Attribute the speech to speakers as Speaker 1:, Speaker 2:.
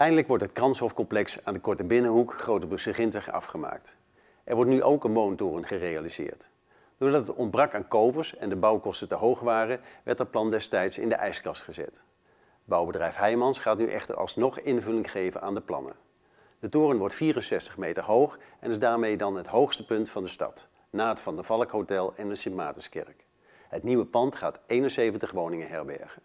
Speaker 1: Eindelijk wordt het Kranshofcomplex aan de Korte Binnenhoek Grote Gintweg afgemaakt. Er wordt nu ook een woontoren gerealiseerd. Doordat het ontbrak aan kopers en de bouwkosten te hoog waren, werd dat plan destijds in de ijskast gezet. Bouwbedrijf Heijmans gaat nu echter alsnog invulling geven aan de plannen. De toren wordt 64 meter hoog en is daarmee dan het hoogste punt van de stad, na het Van der Valk Hotel en de Sint Maartenskerk. Het nieuwe pand gaat 71 woningen herbergen.